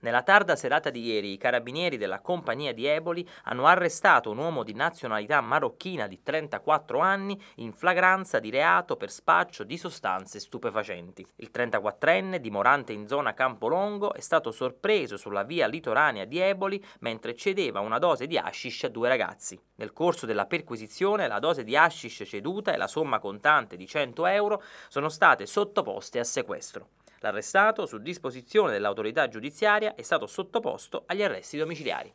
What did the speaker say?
Nella tarda serata di ieri i carabinieri della compagnia di Eboli hanno arrestato un uomo di nazionalità marocchina di 34 anni in flagranza di reato per spaccio di sostanze stupefacenti. Il 34enne, dimorante in zona Campolongo, è stato sorpreso sulla via litoranea di Eboli mentre cedeva una dose di hashish a due ragazzi. Nel corso della perquisizione la dose di hashish ceduta e la somma contante di 100 euro sono state sottoposte a sequestro. L'arrestato, su disposizione dell'autorità giudiziaria, è stato sottoposto agli arresti domiciliari.